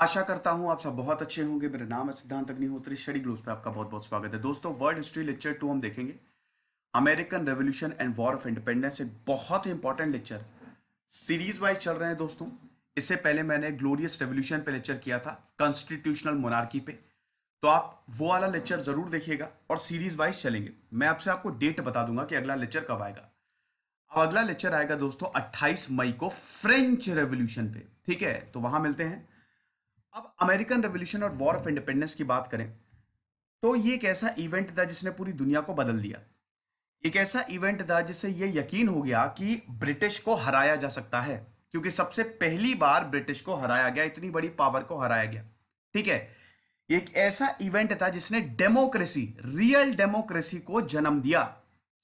आशा करता हूं आप सब बहुत अच्छे होंगे मेरा नाम है सिद्धांत अग्निहोत्री स्टडी ग्लोज पे आपका बहुत बहुत स्वागत है दोस्तों वर्ल्ड हिस्ट्री लेक्चर टू हम देखेंगे American revolution and war of independence एक बहुत ही इंपॉर्टेंट लेक्चर सीरीज वाइज चल रहे हैं दोस्तों इससे पहले मैंने ग्लोरियस रेवोल्यूशन पे लेक्चर किया था कॉन्स्टिट्यूशनल मोनार्की पे तो आप वो वाला लेक्चर जरूर देखिएगा और सीरीज वाइज चलेंगे मैं आपसे आपको डेट बता दूंगा कि अगला लेक्चर कब आएगा अब अगला लेक्चर आएगा दोस्तों 28 मई को फ्रेंच रेवोल्यूशन पे ठीक है तो वहां मिलते हैं अब अमेरिकन रेवोल्यूशन और वॉर ऑफ इंडिपेंडेंस की बात करें तो ये एक ऐसा इवेंट था जिसने पूरी दुनिया को बदल दिया एक ऐसा इवेंट था जिससे ये यकीन हो गया कि ब्रिटिश को हराया जा सकता है क्योंकि सबसे पहली बार ब्रिटिश को हराया गया इतनी बड़ी पावर को हराया गया ठीक है एक ऐसा इवेंट था जिसने डेमोक्रेसी रियल डेमोक्रेसी को जन्म दिया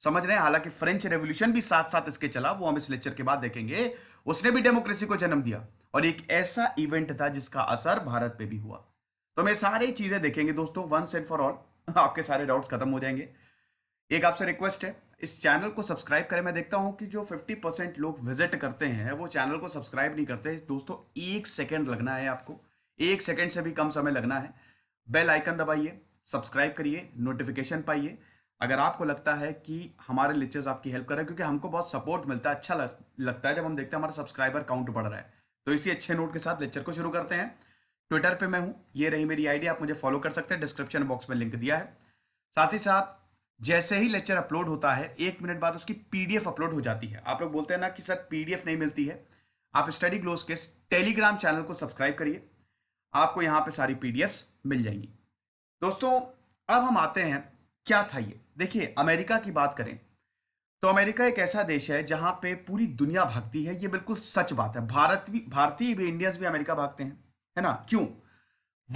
समझ रहे हैं हालांकि फ्रेंच रेवोल्यूशन भी साथ साथ इसके चला वो हम इस लेक्चर के बाद देखेंगे उसने भी डेमोक्रेसी को जन्म दिया और एक ऐसा इवेंट था जिसका असर भारत पे भी हुआ तो मैं सारी चीजें देखेंगे दोस्तों वंस एंड फॉर ऑल आपके सारे डाउट्स खत्म हो जाएंगे एक आपसे रिक्वेस्ट है इस चैनल को सब्सक्राइब करें मैं देखता हूं कि जो 50 परसेंट लोग विजिट करते हैं वो चैनल को सब्सक्राइब नहीं करते दोस्तों एक सेकंड लगना है आपको एक सेकंड से भी कम समय लगना है बेल आइकन दबाइए सब्सक्राइब करिए नोटिफिकेशन पाइए अगर आपको लगता है कि हमारे लिचर्स आपकी हेल्प कर रहे हैं क्योंकि हमको बहुत सपोर्ट मिलता है अच्छा लगता है जब हम देखते हैं हमारा सब्सक्राइबर काउंट बढ़ रहा है तो इसी अच्छे नोट के साथ लेक्चर को शुरू करते हैं ट्विटर पे मैं हूँ ये रही मेरी आईडी आप मुझे फॉलो कर सकते हैं डिस्क्रिप्शन बॉक्स में लिंक दिया है साथ ही साथ जैसे ही लेक्चर अपलोड होता है एक मिनट बाद उसकी पीडीएफ अपलोड हो जाती है आप लोग बोलते हैं ना कि सर पीडीएफ नहीं मिलती है आप स्टडी ग्लोस के टेलीग्राम चैनल को सब्सक्राइब करिए आपको यहाँ पर सारी पी मिल जाएंगी दोस्तों अब हम आते हैं क्या था ये देखिए अमेरिका की बात करें तो अमेरिका एक ऐसा देश है जहां पे पूरी दुनिया भागती है ये बिल्कुल सच बात है भारत भी भारतीय भी इंडियंस भी अमेरिका भागते हैं है ना क्यों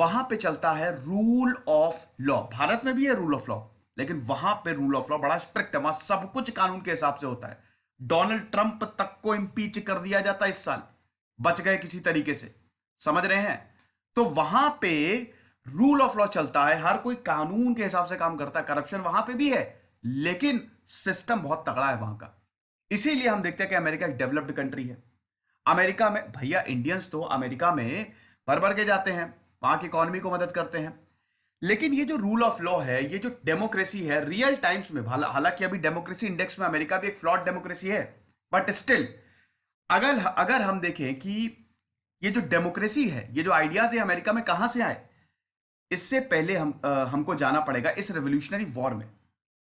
वहां पे चलता है रूल ऑफ लॉ भारत में भी है रूल ऑफ लॉ लेकिन वहां पे रूल ऑफ लॉ बड़ा स्ट्रिक्ट है वहां सब कुछ कानून के हिसाब से होता है डोनाल्ड ट्रंप तक को इम्पीच कर दिया जाता है इस साल बच गए किसी तरीके से समझ रहे हैं तो वहां पे रूल ऑफ लॉ चलता है हर कोई कानून के हिसाब से काम करता है करप्शन वहां पे भी है लेकिन सिस्टम बहुत तगड़ा है वहां का इसीलिए हम देखते हैं कि अमेरिका एक डेवलप्ड कंट्री है अमेरिका में भैया इंडियंस तो अमेरिका में भर भर के जाते हैं वहां की इकोनॉमी को मदद करते हैं लेकिन ये जो रूल ऑफ लॉ है ये जो डेमोक्रेसी है रियल टाइम्स में हालांकि अभी डेमोक्रेसी इंडेक्स में अमेरिका भी एक फ्लॉड डेमोक्रेसी है बट स्टिल अगर अगर हम देखें कि ये जो डेमोक्रेसी है ये जो आइडियाज है अमेरिका में कहां से आए इससे पहले हम आ, हमको जाना पड़ेगा इस रेवोल्यूशनरी वॉर में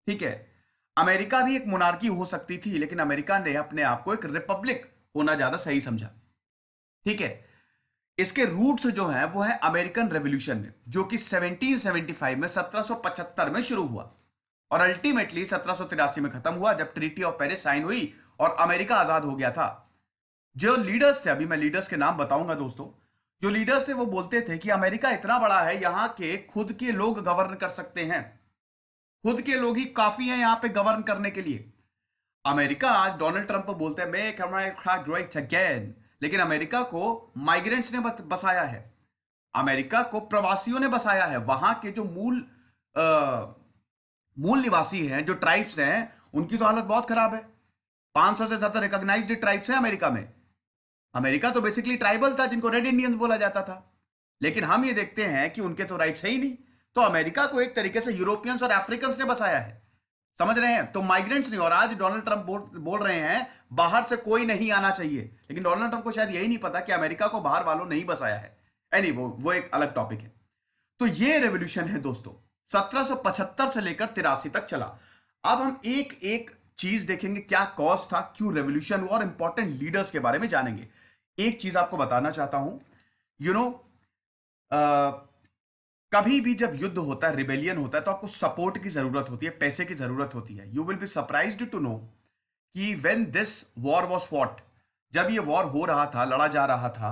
ठीक है अमेरिका भी एक मोनार्की हो सकती थी लेकिन अमेरिका ने अपने आप को एक रिपब्लिक होना ज्यादा सही समझा ठीक है इसके रूट्स जो है वो है अमेरिकन रेवोल्यूशन में जो कि 1775 में 1775 में शुरू हुआ और अल्टीमेटली सत्रह में खत्म हुआ जब ट्रीटी ऑफ पेरिस साइन हुई और अमेरिका आजाद हो गया था जो लीडर्स थे अभी मैं लीडर्स के नाम बताऊंगा दोस्तों जो लीडर्स थे वो बोलते थे कि अमेरिका इतना बड़ा है यहाँ के खुद के लोग गवर्न कर सकते हैं खुद के लोग ही काफी हैं यहां पे गवर्न करने के लिए अमेरिका आज डोनाल्ड ट्रंप बोलते हैं मेक अमेरिका ग्रेट अगेन लेकिन अमेरिका को माइग्रेंट्स ने बसाया है अमेरिका को प्रवासियों ने बसाया है वहां के जो मूल आ, मूल निवासी हैं जो ट्राइब्स हैं उनकी तो हालत बहुत खराब है 500 से ज्यादा रिकॉग्नाइज्ड ट्राइब्स हैं अमेरिका में अमेरिका तो बेसिकली ट्राइबल था जिनको रेड इंडियंस बोला जाता था लेकिन हम ये देखते हैं कि उनके तो राइट्स है ही नहीं तो अमेरिका को एक तरीके से यूरोपियंस और अफ्रीकन ने बसाया है समझ रहे हैं तो माइग्रेंट्स नहीं और आज डोनाल्ड ट्रंप बोल, रहे हैं बाहर से कोई नहीं आना चाहिए लेकिन डोनाल्ड ट्रंप को शायद यही नहीं पता कि अमेरिका को बाहर वालों नहीं बसाया है एनी वो वो एक अलग टॉपिक है तो ये रेवोल्यूशन है दोस्तों सत्रह से लेकर तिरासी तक चला अब हम एक एक चीज देखेंगे क्या कॉज था क्यों रेवोल्यूशन हुआ और इंपॉर्टेंट लीडर्स के बारे में जानेंगे एक चीज आपको बताना चाहता हूं यू you नो know, कभी भी जब युद्ध होता है रिबेलियन होता है तो आपको सपोर्ट की जरूरत होती है पैसे की जरूरत होती है you will be surprise to know कि when this war was what जब ये वॉर हो रहा था लड़ा जा रहा था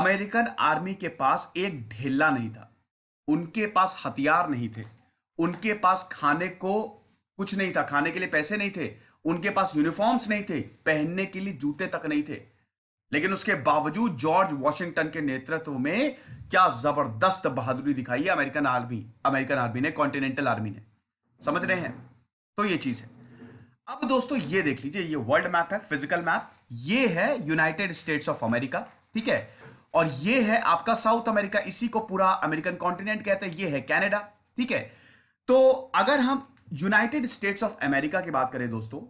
अमेरिकन आर्मी के पास एक ढेला नहीं था उनके पास हथियार नहीं थे उनके पास खाने को कुछ नहीं था खाने के लिए पैसे नहीं थे उनके पास यूनिफॉर्म्स नहीं थे पहनने के लिए जूते तक नहीं थे लेकिन उसके बावजूद जॉर्ज वॉशिंगटन के नेतृत्व में क्या जबरदस्त बहादुरी दिखाई है अमेरिकन आर्मी अमेरिकन आर्मी ने कॉन्टिनेंटल आर्मी ने समझ रहे हैं तो ये चीज है अब दोस्तों ये देख लीजिए ये वर्ल्ड मैप है फिजिकल मैप ये है यूनाइटेड स्टेट्स ऑफ अमेरिका ठीक है और ये है आपका साउथ अमेरिका इसी को पूरा अमेरिकन कॉन्टिनेंट कहते हैं ये है कैनेडा ठीक है तो अगर हम यूनाइटेड स्टेट्स ऑफ अमेरिका की बात करें दोस्तों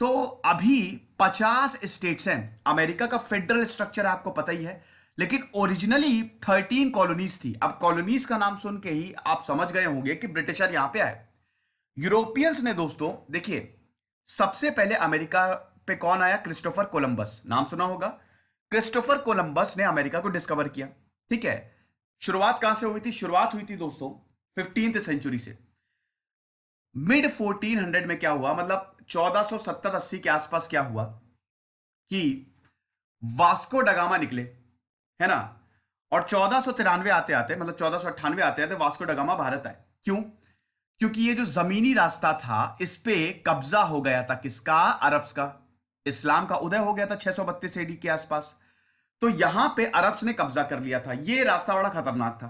तो अभी 50 स्टेट्स हैं अमेरिका का फेडरल स्ट्रक्चर आपको पता ही है लेकिन ओरिजिनली 13 कॉलोनीज थी अब कॉलोनीज का नाम सुन के ही आप समझ गए होंगे कि ब्रिटिशर यहां पे आए यूरोपियंस ने दोस्तों देखिए सबसे पहले अमेरिका पे कौन आया क्रिस्टोफर कोलंबस नाम सुना होगा क्रिस्टोफर कोलंबस ने अमेरिका को डिस्कवर किया ठीक है शुरुआत कहां से हुई थी शुरुआत हुई थी दोस्तों फिफ्टींथ सेंचुरी से मिड 1400 में क्या हुआ मतलब चौदह सौ सत्तर अस्सी के आसपास क्या हुआ कि वास्को डगामा निकले है ना और चौदह तिरानवे आते आते मतलब चौदह आते आते वास्को डगामा भारत आए क्यों क्योंकि ये जो जमीनी रास्ता था इस पे कब्जा हो गया था किसका अरब्स का इस्लाम का उदय हो गया था छह सौ बत्तीस एडी के आसपास तो यहां पे अरब्स ने कब्जा कर लिया था ये रास्ता बड़ा खतरनाक था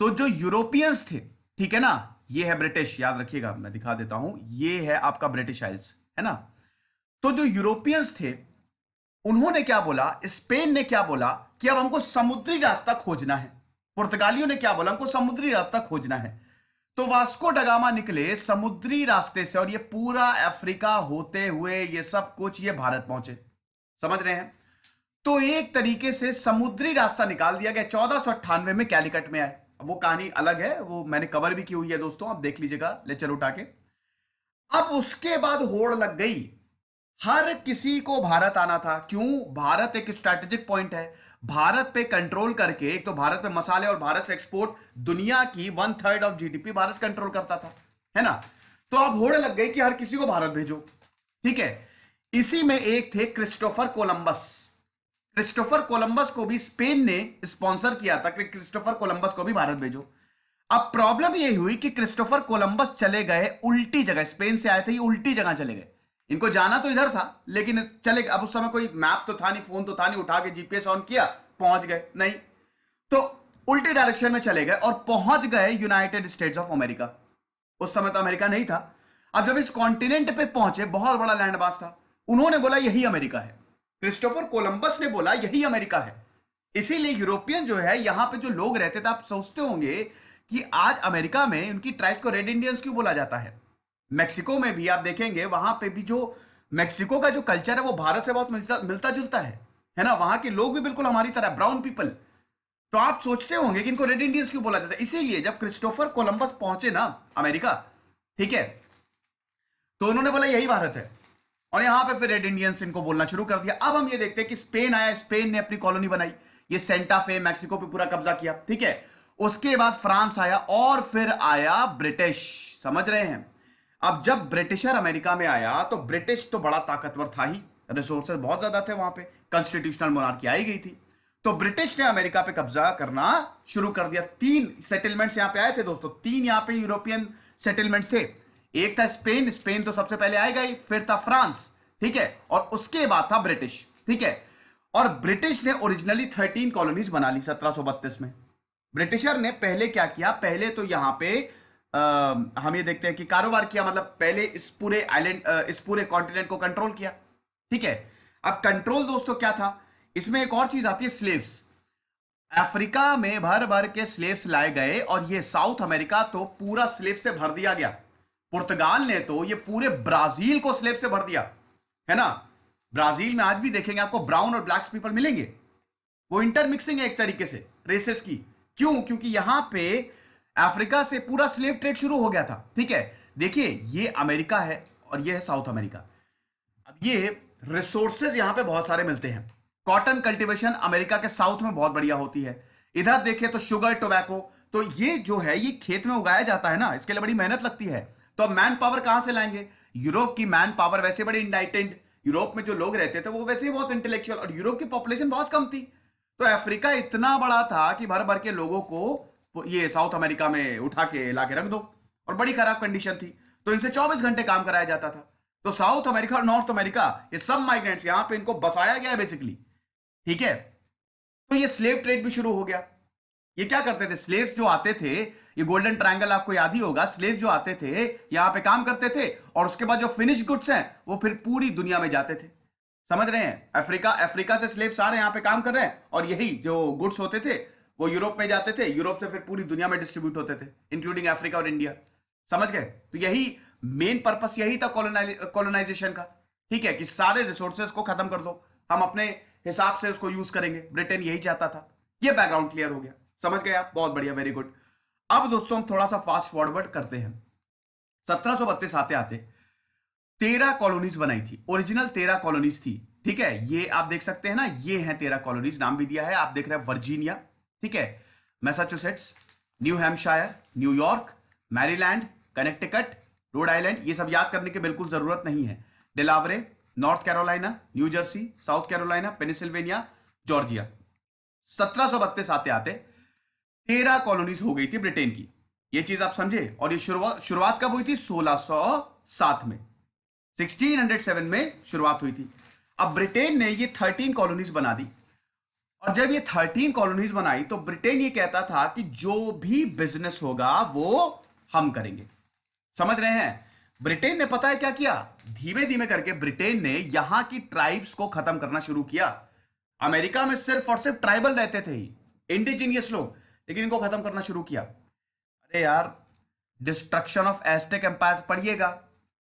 तो जो यूरोपियंस थे ठीक है ना ये है ब्रिटिश याद रखिएगा मैं दिखा देता हूं ये है आपका ब्रिटिश आइल्स है ना तो जो यूरोपियंस थे उन्होंने क्या बोला स्पेन ने क्या बोला कि अब हमको समुद्री रास्ता खोजना है पुर्तगालियों ने क्या बोला हमको समुद्री रास्ता खोजना है तो वास्को डगामा निकले समुद्री रास्ते से और ये पूरा अफ्रीका होते हुए ये सब कुछ ये भारत पहुंचे समझ रहे हैं तो एक तरीके से समुद्री रास्ता निकाल दिया गया चौदह में कैलिकट में आए वो कहानी अलग है वो मैंने कवर भी की हुई है दोस्तों आप देख लीजिएगा ले उठा के अब उसके बाद होड़ लग गई हर किसी को भारत आना था क्यों भारत एक स्ट्रेटेजिक पॉइंट है भारत पे कंट्रोल करके एक तो भारत पे मसाले और भारत से एक्सपोर्ट दुनिया की one third of GDP Bharat control करता था है ना तो अब होड़ लग गई कि हर किसी को भारत भेजो ठीक है इसी में एक थे क्रिस्टोफर कोलंबस क्रिस्टोफर कोलंबस को भी स्पेन ने स्पॉन्सर किया था कि क्रिस्टोफर कोलंबस को भी भारत भेजो अब प्रॉब्लम यही हुई कि क्रिस्टोफर कोलंबस चले गए उल्टी जगह स्पेन से आए थे ये उल्टी जगह चले गए इनको जाना तो इधर था लेकिन चले अब उस समय कोई मैप तो था नहीं फोन तो था नहीं उठा के जीपीएस ऑन किया पहुंच गए नहीं तो उल्टे डायरेक्शन में चले गए और पहुंच गए यूनाइटेड स्टेट्स ऑफ अमेरिका उस समय तो अमेरिका नहीं था अब जब इस कॉन्टिनेंट पे पहुंचे बहुत बड़ा लैंड मास था उन्होंने बोला यही अमेरिका है क्रिस्टोफर कोलंबस ने बोला यही अमेरिका है इसीलिए यूरोपियन जो है यहां पे जो लोग रहते थे आप सोचते होंगे कि आज अमेरिका में उनकी ट्राइब को रेड इंडियंस क्यों बोला जाता है मैक्सिको में भी आप देखेंगे वहां पे भी जो मैक्सिको का जो कल्चर है वो भारत से बहुत मिलता मिलता जुलता है है ना वहां के लोग भी बिल्कुल हमारी तरह ब्राउन पीपल तो आप सोचते होंगे कि इनको रेड इंडियंस क्यों बोला जाता है इसीलिए जब क्रिस्टोफर कोलंबस पहुंचे ना अमेरिका ठीक है तो उन्होंने बोला यही भारत है और यहां पे फिर रेड इंडियंस इनको बोलना शुरू कर दिया अब हम ये देखते हैं कि स्पेन आया स्पेन ने अपनी कॉलोनी बनाई ये सेंटा फे मैक्सिको पे पूरा कब्जा किया ठीक है उसके बाद फ्रांस आया और फिर आया ब्रिटिश समझ रहे हैं अब जब ब्रिटिशर अमेरिका में आया तो ब्रिटिश तो बड़ा ताकतवर था ही रिसोर्सेज बहुत ज्यादा थे वहां पे कॉन्स्टिट्यूशनल मोनार्की आई गई थी तो ब्रिटिश ने अमेरिका पे कब्जा करना शुरू कर दिया तीन सेटलमेंट्स यहां पे आए थे दोस्तों तीन यहां पे यूरोपियन सेटलमेंट्स थे एक था स्पेन स्पेन तो सबसे पहले आएगा ही फिर था फ्रांस ठीक है और उसके बाद था ब्रिटिश ठीक है और ब्रिटिश ने ओरिजिनली थर्टीन कॉलोनीज बना ली सत्रह में ब्रिटिशर ने पहले क्या किया पहले तो यहां पे आ, हम ये देखते हैं कि कारोबार किया मतलब पहले इस पूरे आइलैंड इस पूरे कॉन्टिनेंट को कंट्रोल किया ठीक है अब कंट्रोल दोस्तों क्या था इसमें एक और चीज आती है स्लेव्स अफ्रीका में भर भर के स्लेव्स लाए गए और ये साउथ अमेरिका तो पूरा स्लेव से भर दिया गया पुर्तगाल ने तो ये पूरे ब्राजील को स्लेब से भर दिया है ना ब्राजील में आज भी देखेंगे आपको ब्राउन और ब्लैक्स पीपल मिलेंगे वो इंटरमिक्सिंग है एक तरीके से रेसेस की क्यों क्योंकि यहां पे अफ्रीका से पूरा स्लेव ट्रेड शुरू हो गया था ठीक है देखिए ये अमेरिका है और ये है साउथ अमेरिका अब ये रिसोर्सेज यहां पे बहुत सारे मिलते हैं कॉटन कल्टीवेशन अमेरिका के साउथ में बहुत बढ़िया होती है इधर देखे तो शुगर टोबैको तो ये जो है ये खेत में उगाया जाता है ना इसके लिए बड़ी मेहनत लगती है तो अब मैन पावर कहां से लाएंगे यूरोप की मैन पावर वैसे बड़ी इंडाइटेंट यूरोप में जो लोग रहते थे वो वैसे ही बहुत इंटेलेक्चुअल और यूरोप की पॉपुलेशन बहुत कम थी तो अफ्रीका इतना बड़ा था कि भर भर के लोगों को ये साउथ अमेरिका में उठा के ला के रख दो और बड़ी खराब कंडीशन थी तो इनसे 24 घंटे काम कराया जाता था तो साउथ अमेरिका और नॉर्थ अमेरिका ये सब माइग्रेंट्स यहां पे इनको बसाया गया है बेसिकली ठीक है तो ये स्लेव ट्रेड भी शुरू हो गया ये क्या करते थे स्लेव्स जो आते थे ये गोल्डन ट्रायंगल आपको याद ही होगा स्लेव जो आते थे यहां पे काम करते थे और उसके बाद जो फिनिश गुड्स हैं वो फिर पूरी दुनिया में जाते थे समझ रहे हैं अफ्रीका अफ्रीका से स्लेव सारे यहां पे काम कर रहे हैं और यही जो गुड्स होते थे वो यूरोप में जाते थे यूरोप से फिर पूरी दुनिया में डिस्ट्रीब्यूट होते थे इंक्लूडिंग अफ्रीका और इंडिया समझ गए तो यही मेन पर्पस यही था कॉलोनाइजेशन का ठीक है कि सारे रिसोर्सेस को खत्म कर दो हम अपने हिसाब से उसको यूज करेंगे ब्रिटेन यही चाहता था यह बैकग्राउंड क्लियर हो गया समझ गए आप बहुत बढ़िया वेरी गुड अब दोस्तों हम थोड़ा सा फास्ट फॉरवर्ड करते हैं सत्रह आते आते तेरह कॉलोनीज बनाई थी ओरिजिनल तेरह कॉलोनीज थी ठीक है ये आप देख सकते हैं ना ये है तेरह कॉलोनीज नाम भी दिया है आप देख रहे हैं वर्जीनिया ठीक है Massachusetts new Hampshire New York Maryland Connecticut Rhode Island ये सब याद करने की बिल्कुल जरूरत नहीं है डेलावरे north Carolina new Jersey south Carolina Pennsylvania Georgia सत्रह आते आते तेरह कॉलोनीज हो गई थी ब्रिटेन की ये चीज आप समझे और ये शुरुआत शुरुआत कब हुई थी 1607 में 1607 में शुरुआत हुई थी अब ब्रिटेन ने ये 13 कॉलोनीज बना दी और जब ये 13 कॉलोनीज बनाई तो ब्रिटेन ये कहता था कि जो भी बिजनेस होगा वो हम करेंगे समझ रहे हैं ब्रिटेन ने पता है क्या किया धीमे धीमे करके ब्रिटेन ने यहां की ट्राइब्स को खत्म करना शुरू किया अमेरिका में सिर्फ और सिर्फ ट्राइबल रहते थे इंडिजिनियस लोग लेकिन इनको खत्म करना शुरू किया अरे यार डिस्ट्रक्शन ऑफ एस्टेक एम्पायर पढ़िएगा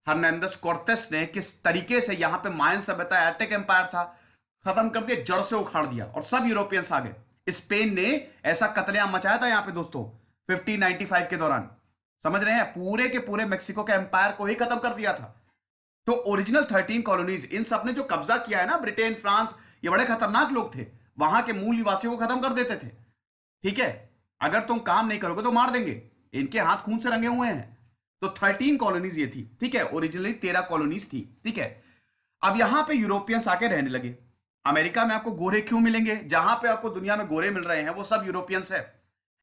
हर्नैंडस कॉर्तेस ने किस तरीके से यहां पे मायन सभ्यता एस्टेक एम्पायर था खत्म कर दिया जड़ से उखाड़ दिया और सब यूरोपियंस आ गए स्पेन ने ऐसा कतलेआम मचाया था यहां पे दोस्तों 1595 के दौरान समझ रहे हैं पूरे के पूरे मेक्सिको के एम्पायर को ही खत्म कर दिया था तो ओरिजिनल थर्टीन कॉलोनीज इन सब ने जो कब्जा किया है ना ब्रिटेन फ्रांस ये बड़े खतरनाक लोग थे वहां के मूल निवासियों को खत्म कर देते थे ठीक है अगर तुम काम नहीं करोगे तो मार देंगे इनके हाथ खून से रंगे हुए हैं तो थर्टीन कॉलोनीज ये थी ठीक है ओरिजिनली तेरह कॉलोनीज थी ठीक है अब यहां पे यूरोपियंस आके रहने लगे अमेरिका में आपको गोरे क्यों मिलेंगे जहां पे आपको दुनिया में गोरे मिल रहे हैं वो सब यूरोपियंस है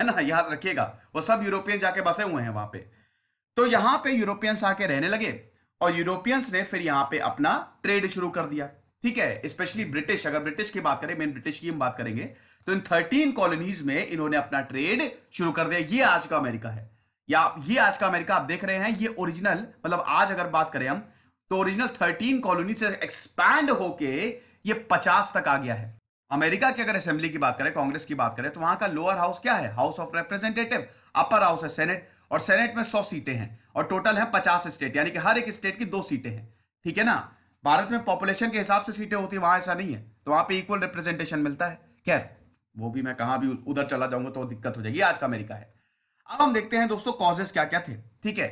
है ना याद रखिएगा वो सब यूरोपियन जाके बसे हुए हैं वहां पे तो यहां पे यूरोपियंस आके रहने लगे और यूरोपियंस ने फिर यहां पे अपना ट्रेड शुरू कर दिया ठीक है स्पेशली ब्रिटिश अगर ब्रिटिश की बात करें मेन ब्रिटिश की हम बात करेंगे तो इन थर्टीन कॉलोनीज में इन्होंने अपना ट्रेड शुरू कर दिया ये आज का अमेरिका है या ये आज का अमेरिका आप देख रहे हैं ये ओरिजिनल मतलब आज अगर बात करें हम तो ओरिजिनल थर्टीन कॉलोनी से एक्सपैंड होके ये पचास तक आ गया है अमेरिका की अगर असेंबली की बात करें कांग्रेस की बात करें तो वहां का लोअर हाउस क्या है house of representative upper house है सेनेट और सेनेट में सौ सीटें हैं और टोटल है पचास स्टेट यानी कि हर एक स्टेट की दो सीटें हैं ठीक है ना भारत में पॉपुलेशन के हिसाब से सीटें होती है वहां ऐसा नहीं है तो वहां पे इक्वल रिप्रेजेंटेशन मिलता है खैर वो भी मैं कहा भी उधर चला जाऊंगा तो दिक्कत हो जाएगी आज का अमेरिका है अब हम देखते हैं दोस्तों कॉजेस क्या क्या थे ठीक है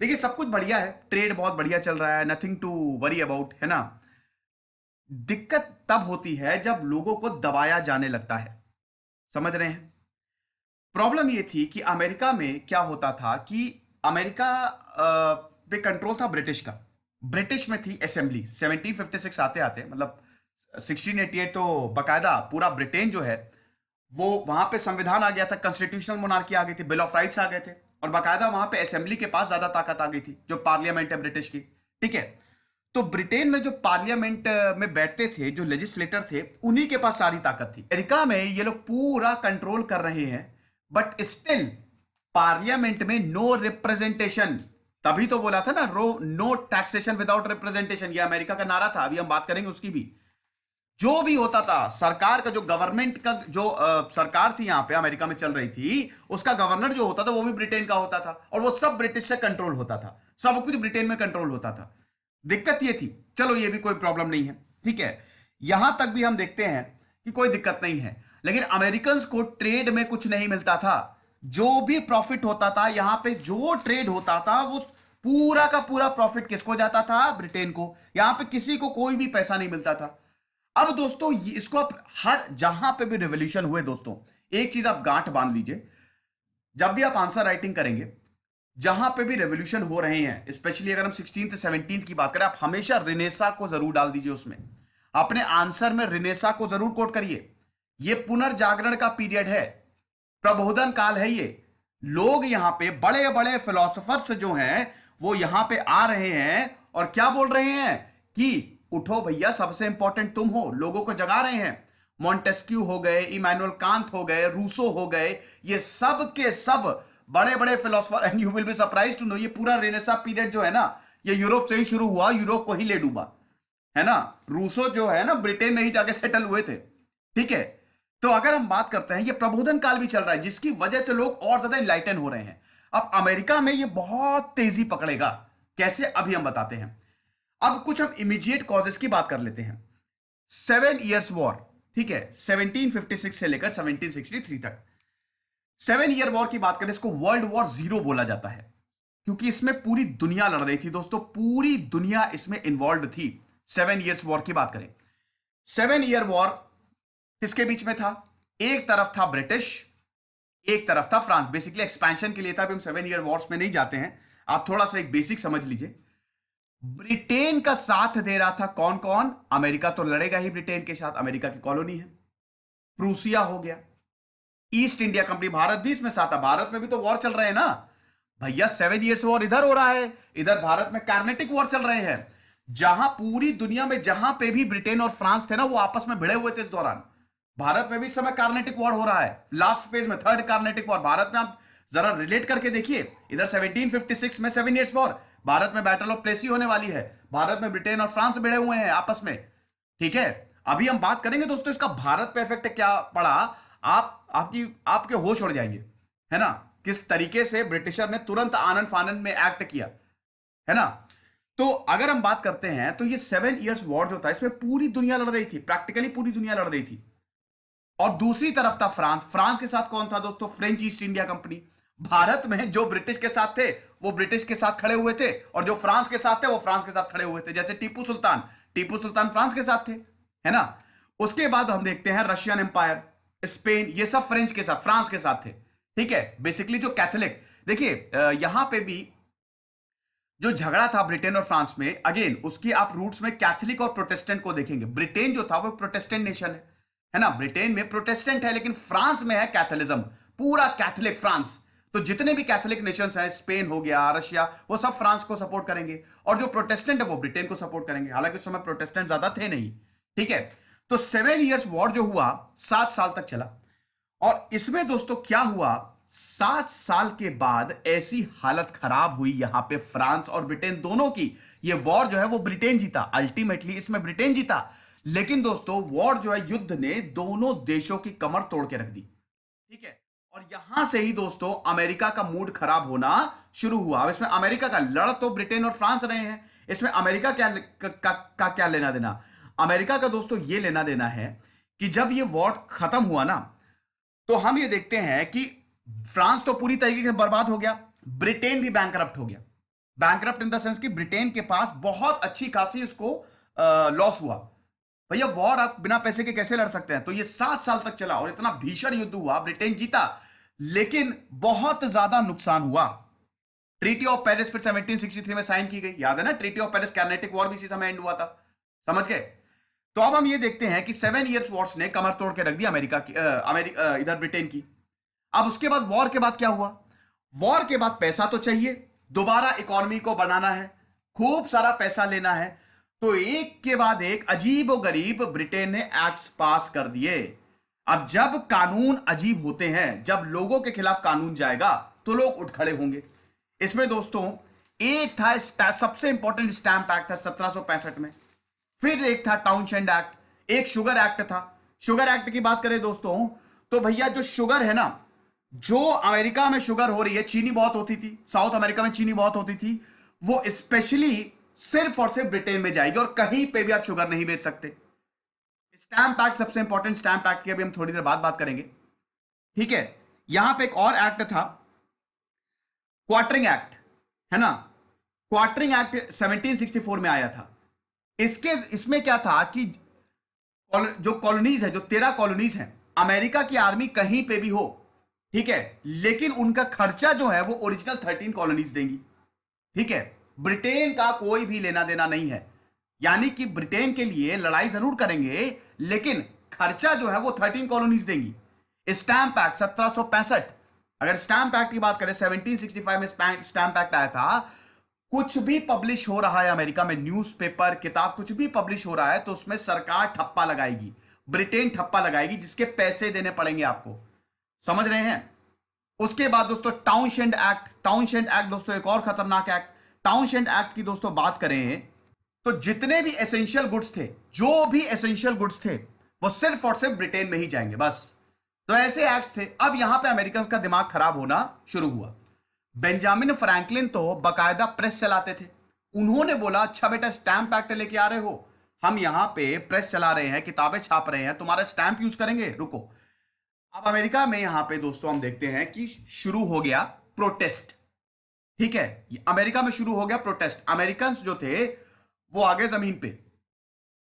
देखिए सब कुछ बढ़िया है ट्रेड बहुत बढ़िया चल रहा है नथिंग टू वरी अबाउट है ना दिक्कत तब होती है जब लोगों को दबाया जाने लगता है समझ रहे हैं प्रॉब्लम ये थी कि अमेरिका में क्या होता था कि अमेरिका पे कंट्रोल था ब्रिटिश का ब्रिटिश में थी असेंबली 1756 आते आते मतलब 1688 तो बकायदा पूरा ब्रिटेन जो है वो वहां पे संविधान आ गया था कॉन्स्टिट्यूशनल मोनार्की आ गई थी बिल ऑफ राइट्स आ गए थे और बाकायदा वहां पे असेंबली के पास ज्यादा ताकत आ गई थी जो पार्लियामेंट है ब्रिटिश की ठीक है तो ब्रिटेन में जो पार्लियामेंट में बैठते थे जो लेजिस्लेटर थे उन्हीं के पास सारी ताकत थी अमेरिका में ये लोग पूरा कंट्रोल कर रहे हैं बट स्टिल पार्लियामेंट में नो रिप्रेजेंटेशन तभी तो बोला था ना रो नो टैक्सेशन विदाउट रिप्रेजेंटेशन ये अमेरिका का नारा था अभी हम बात करेंगे उसकी भी जो भी होता था सरकार का जो गवर्नमेंट का जो आ, सरकार थी यहां पे अमेरिका में चल रही थी उसका गवर्नर जो होता था वो भी ब्रिटेन का होता था और वो सब ब्रिटिश से कंट्रोल होता था सब कुछ ब्रिटेन में कंट्रोल होता था दिक्कत ये थी चलो ये भी कोई प्रॉब्लम नहीं है ठीक है यहां तक भी हम देखते हैं कि कोई दिक्कत नहीं है लेकिन अमेरिकन को ट्रेड में कुछ नहीं मिलता था जो भी प्रॉफिट होता था यहां पे जो ट्रेड होता था वो पूरा का पूरा प्रॉफिट किसको जाता था ब्रिटेन को यहां पे किसी को कोई भी पैसा नहीं मिलता था अब दोस्तों इसको आप हर जहां पे भी रेवोल्यूशन हुए दोस्तों एक चीज आप गांठ बांध लीजिए जब भी आप आंसर राइटिंग करेंगे जहां पे भी रेवोल्यूशन हो रहे हैं स्पेशली अगर हम सिक्सटीन सेवनटीन की बात करें आप हमेशा रिनेसा को जरूर डाल दीजिए उसमें अपने आंसर में रिनेसा को जरूर कोट करिए यह पुनर्जागरण का पीरियड है प्रबोधन काल है ये लोग यहां पे बड़े बड़े फिलोसफर्स जो हैं वो यहां पे आ रहे हैं और क्या बोल रहे हैं कि उठो भैया सबसे इंपॉर्टेंट तुम हो लोगों को जगा रहे हैं मॉन्टेस्क्यू हो गए इमानुअल कांत हो गए रूसो हो गए ये सब के सब बड़े बड़े philosopher and you will be surprise to know ये पूरा रेनेसा पीरियड जो है ना ये यूरोप से ही शुरू हुआ यूरोप को ही ले डूबा है ना रूसो जो है ना ब्रिटेन में ही जाके सेटल हुए थे ठीक है तो अगर हम बात करते हैं ये प्रबोधन काल भी चल रहा है जिसकी वजह से लोग और ज्यादा इनलाइटन हो रहे हैं अब अमेरिका में ये बहुत तेजी पकड़ेगा कैसे अभी हम बताते हैं अब कुछ हम इमीजिएट कॉजेस की बात कर लेते हैं सेवन ईयर्स वॉर ठीक है 1756 से लेकर 1763 तक सेवन ईयर वॉर की बात करें इसको वर्ल्ड वॉर जीरो बोला जाता है क्योंकि इसमें पूरी दुनिया लड़ रही थी दोस्तों पूरी दुनिया इसमें इन्वॉल्व थी सेवन ईयर्स वॉर की बात करें सेवन ईयर वॉर किसके बीच में था एक तरफ था ब्रिटिश एक तरफ था फ्रांस बेसिकली एक्सपेंशन के लिए था अभी हम सेवन ईयर वॉर्स में नहीं जाते हैं आप थोड़ा सा एक बेसिक समझ लीजिए ब्रिटेन का साथ दे रहा था कौन कौन अमेरिका तो लड़ेगा ही ब्रिटेन के साथ अमेरिका की कॉलोनी है प्रूसिया हो गया ईस्ट इंडिया कंपनी भारत भी इसमें साथ है भारत में भी तो वॉर चल रहे हैं ना भैया सेवन ईयर्स वॉर इधर हो रहा है इधर भारत में कार्नेटिक वॉर चल रहे हैं जहां पूरी दुनिया में जहां पे भी ब्रिटेन और फ्रांस थे ना वो आपस में भिड़े हुए थे इस दौरान भारत में भी समय कार्नेटिक वॉर हो रहा है लास्ट फेज में थर्ड कार्नेटिक वॉर भारत में आप जरा रिलेट करके देखिए इधर 1756 में सेवन ईयर्स वॉर भारत में बैटल ऑफ प्लेसी होने वाली है भारत में ब्रिटेन और फ्रांस भिड़े हुए हैं आपस में ठीक है अभी हम बात करेंगे दोस्तों इसका भारत पे इफेक्ट क्या पड़ा आप आपकी आपके होश उड़ जाएंगे है ना किस तरीके से ब्रिटिशर ने तुरंत आनंद फानंद में एक्ट किया है ना तो अगर हम बात करते हैं तो ये सेवन ईयर्स वॉर जो था इसमें पूरी दुनिया लड़ रही थी प्रैक्टिकली पूरी दुनिया लड़ रही थी और दूसरी तरफ था फ्रांस फ्रांस के साथ कौन था दोस्तों French East India Company Bharat में जो ब्रिटिश के साथ थे वो ब्रिटिश के साथ खड़े हुए थे और जो फ्रांस के साथ थे वो फ्रांस के साथ खड़े हुए थे जैसे टीपू सुल्तान टीपू सुल्तान फ्रांस के साथ थे है ना उसके बाद हम देखते हैं रशियन एम्पायर स्पेन ये सब फ्रेंच के साथ फ्रांस के साथ थे ठीक है बेसिकली जो कैथोलिक देखिए यहां पे भी जो झगड़ा था ब्रिटेन और फ्रांस में अगेन उसकी आप रूट्स में कैथोलिक और प्रोटेस्टेंट को देखेंगे ब्रिटेन जो था वो प्रोटेस्टेंट नेशन है है ना ब्रिटेन में प्रोटेस्टेंट है लेकिन फ्रांस में है कैथोलिज्म पूरा कैथोलिक फ्रांस तो जितने भी कैथोलिक नेशंस हैं स्पेन हो गया रशिया वो सब फ्रांस को सपोर्ट करेंगे और जो प्रोटेस्टेंट है वो ब्रिटेन को सपोर्ट करेंगे हालांकि उस समय प्रोटेस्टेंट ज्यादा थे नहीं ठीक है तो सेवन ईयर्स वॉर जो हुआ सात साल तक चला और इसमें दोस्तों क्या हुआ सात साल के बाद ऐसी हालत खराब हुई यहां पे फ्रांस और ब्रिटेन दोनों की ये वॉर जो है वो ब्रिटेन जीता अल्टीमेटली इसमें ब्रिटेन जीता लेकिन दोस्तों वॉर जो है युद्ध ने दोनों देशों की कमर तोड़ के रख दी ठीक है और यहां से ही दोस्तों अमेरिका का मूड खराब होना शुरू हुआ इसमें अमेरिका का लड़ तो ब्रिटेन और फ्रांस रहे हैं इसमें अमेरिका क्या का, का, का क्या लेना देना अमेरिका का दोस्तों ये लेना देना है कि जब ये वॉर खत्म हुआ ना तो हम ये देखते हैं कि फ्रांस तो पूरी तरीके से बर्बाद हो गया ब्रिटेन भी बैंक हो गया बैंक इन द सेंस कि ब्रिटेन के पास बहुत अच्छी खासी उसको लॉस हुआ भैया वॉर आप बिना पैसे के कैसे लड़ सकते हैं तो ये सात साल तक चला और इतना भीषण युद्ध हुआ ब्रिटेन जीता लेकिन बहुत ज्यादा नुकसान हुआ ट्रीटी ऑफ पेरिस फिर 1763 में साइन की गई याद है ना treaty of Paris Carnatic war भी इसी समय एंड हुआ था समझ गए तो अब हम ये देखते हैं कि सेवन ईयर्स वॉर्स ने कमर तोड़ के रख दिया अमेरिका की आ, अमेरिका इधर ब्रिटेन की अब उसके बाद वॉर के बाद क्या हुआ वॉर के बाद पैसा तो चाहिए दोबारा इकोनॉमी को बनाना है खूब सारा पैसा लेना है तो एक के बाद एक अजीब और गरीब ब्रिटेन ने एक्ट पास कर दिए अब जब कानून अजीब होते हैं जब लोगों के खिलाफ कानून जाएगा तो लोग उठ खड़े होंगे इसमें दोस्तों एक था सबसे इंपॉर्टेंट स्टैंप एक्ट था सत्रह में फिर एक था टाउनशेंड एक्ट एक शुगर एक्ट था शुगर एक्ट की बात करें दोस्तों तो भैया जो शुगर है ना जो अमेरिका में शुगर हो रही है चीनी बहुत होती थी साउथ अमेरिका में चीनी बहुत होती थी वो स्पेशली सिर्फ और सिर्फ ब्रिटेन में जाएगी और कहीं पे भी आप शुगर नहीं बेच सकते स्टैंप एक्ट सबसे इंपॉर्टेंट स्टैंप एक्ट की अभी हम थोड़ी देर बाद बात करेंगे ठीक है यहां पे एक और एक्ट था क्वार्टरिंग एक्ट है ना क्वार्टरिंग एक्ट 1764 में आया था इसके इसमें क्या था कि जो कॉलोनीज है जो तेरह कॉलोनीज है अमेरिका की आर्मी कहीं पर भी हो ठीक है लेकिन उनका खर्चा जो है वो ओरिजिनल थर्टीन कॉलोनीज देंगी ठीक है ब्रिटेन का कोई भी लेना देना नहीं है यानी कि ब्रिटेन के लिए लड़ाई जरूर करेंगे लेकिन खर्चा जो है वो थर्टीन कॉलोनीज देंगी स्टैंप एक्ट सत्रह अगर स्टैंप एक्ट की बात करें 1765 में स्टैंप एक्ट आया था कुछ भी पब्लिश हो रहा है अमेरिका में न्यूज़पेपर किताब कुछ भी पब्लिश हो रहा है तो उसमें सरकार ठप्पा लगाएगी ब्रिटेन ठप्पा लगाएगी जिसके पैसे देने पड़ेंगे आपको समझ रहे हैं उसके बाद दोस्तों टाउनशेंड एक्ट टाउनशेंड एक्ट दोस्तों एक और खतरनाक एक्ट टाउनशेंट एक्ट की दोस्तों बात करें तो जितने भी एसेंशियल गुड्स थे जो भी एसेंशियल गुड्स थे वो सिर्फ और सिर्फ ब्रिटेन में ही जाएंगे बस तो ऐसे एक्ट थे अब यहां पे अमेरिकन का दिमाग खराब होना शुरू हुआ बेंजामिन फ्रैंकलिन तो बकायदा प्रेस चलाते थे उन्होंने बोला अच्छा बेटा स्टैंप एक्ट लेके आ रहे हो हम यहां पे प्रेस चला रहे हैं किताबें छाप रहे हैं तुम्हारा स्टैंप यूज करेंगे रुको अब अमेरिका में यहां पे दोस्तों हम देखते हैं कि शुरू हो गया प्रोटेस्ट ठीक है अमेरिका में शुरू हो गया प्रोटेस्ट अमेरिकन जो थे वो आ गए जमीन पे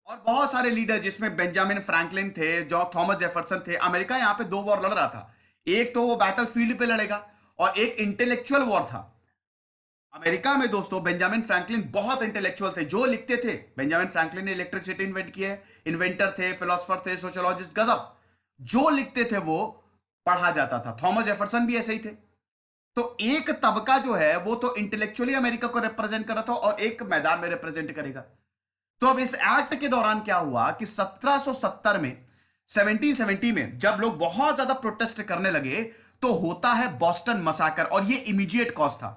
और बहुत सारे लीडर जिसमें बेंजामिन फ्रैंकलिन थे जो थॉमस जेफरसन थे अमेरिका यहाँ पे दो वॉर लड़ रहा था एक तो वो बैटल फील्ड पे लड़ेगा और एक इंटेलेक्चुअल वॉर था अमेरिका में दोस्तों बेंजामिन फ्रैंकलिन बहुत इंटेलेक्चुअल थे जो लिखते थे बेंजामिन फ्रैंकलिन ने इलेक्ट्रिसिटी इन्वेंट किया है इन्वेंटर थे फिलोसफर थे सोशोलॉजिस्ट गजब जो लिखते थे वो पढ़ा जाता था थॉमस जेफरसन भी ऐसे ही थे तो एक तबका जो है वो तो इंटेलेक्चुअली अमेरिका को रिप्रेजेंट कर रहा था और एक मैदान में रिप्रेजेंट करेगा तो अब इस एक्ट के दौरान क्या हुआ कि 1770 में 1770 में जब लोग बहुत ज्यादा प्रोटेस्ट करने लगे तो होता है बॉस्टन मसाकर और ये इमीडिएट कॉज था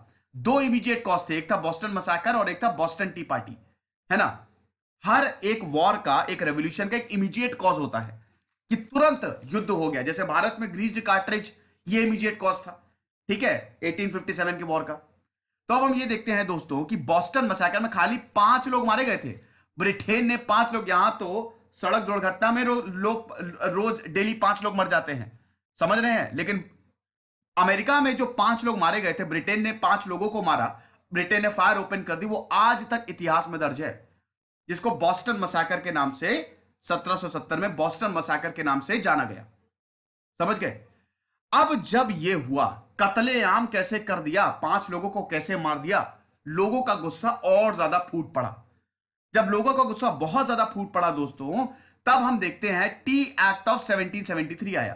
दो इमीडिएट कॉज थे एक था बॉस्टन मसाकर और एक था बॉस्टन टी पार्टी है ना हर एक वॉर का एक रेवोल्यूशन का एक इमीजिएट कॉज होता है कि तुरंत युद्ध हो गया जैसे भारत में ग्रीस्ड कार्ट्रिज ये इमीजिएट कॉज था ठीक है 1857 के वॉर का तो अब हम ये देखते हैं दोस्तों कि बॉस्टन मसाकर में खाली पांच लोग मारे गए थे ब्रिटेन ने पांच लोग यहां तो सड़क दुर्घटना में रो, लोग रोज डेली पांच लोग मर जाते हैं समझ रहे हैं लेकिन अमेरिका में जो पांच लोग मारे गए थे ब्रिटेन ने पांच लोगों को मारा ब्रिटेन ने फायर ओपन कर दी वो आज तक इतिहास में दर्ज है जिसको बॉस्टन मसाकर के नाम से 1770 में बॉस्टन मसाकर के नाम से जाना गया समझ गए अब जब यह हुआ कतले आम कैसे कर दिया पांच लोगों को कैसे मार दिया लोगों का गुस्सा और ज्यादा फूट पड़ा जब लोगों का गुस्सा बहुत ज्यादा फूट पड़ा दोस्तों तब हम देखते हैं टी एक्ट ऑफ 1773 आया